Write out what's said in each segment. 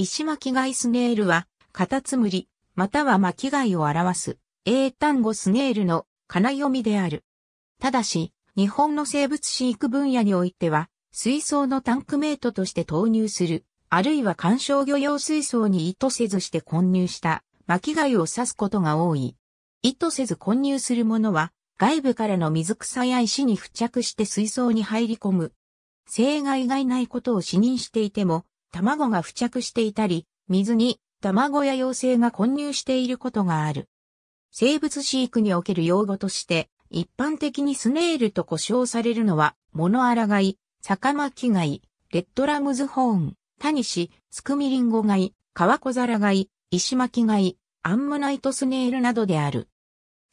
石巻貝スネールは、カタツムリ、または巻貝を表す、英単語スネールの、かな読みである。ただし、日本の生物飼育分野においては、水槽のタンクメイトとして投入する、あるいは観賞魚用水槽に意図せずして混入した巻貝を指すことが多い。意図せず混入するものは、外部からの水草や石に付着して水槽に入り込む。生害がいないことを視認していても、卵が付着していたり、水に卵や妖精が混入していることがある。生物飼育における用語として、一般的にスネールと呼称されるのは、モノアラガイ、サカマキガイ、レッドラムズホーン、タニシ、スクミリンゴガイ、カワコザラガイ、イシマキガイ、アンムナイトスネールなどである。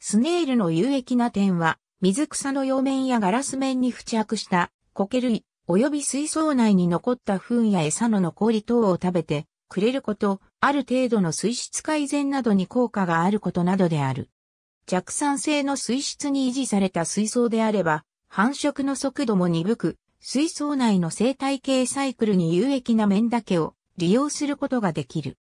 スネールの有益な点は、水草の葉面やガラス面に付着した、コケ類、及び水槽内に残った糞や餌の残り等を食べてくれること、ある程度の水質改善などに効果があることなどである。弱酸性の水質に維持された水槽であれば、繁殖の速度も鈍く、水槽内の生態系サイクルに有益な面だけを利用することができる。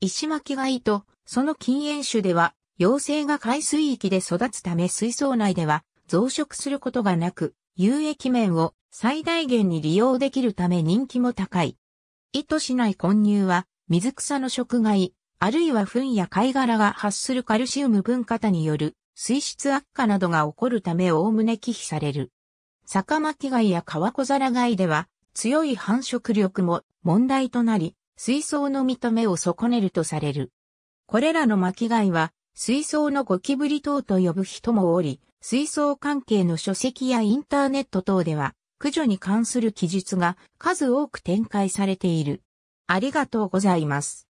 石巻いとその禁煙種では、妖精が海水域で育つため水槽内では増殖することがなく、有益面を最大限に利用できるため人気も高い。意図しない混入は、水草の食害、あるいは糞や貝殻が発するカルシウム分化による水質悪化などが起こるためおおむね忌避される。酒巻貝や川小皿貝では強い繁殖力も問題となり、水槽の認めを損ねるとされる。これらの巻貝は水槽のゴキブリ等と呼ぶ人もおり、水槽関係の書籍やインターネット等では、駆除に関する記述が数多く展開されている。ありがとうございます。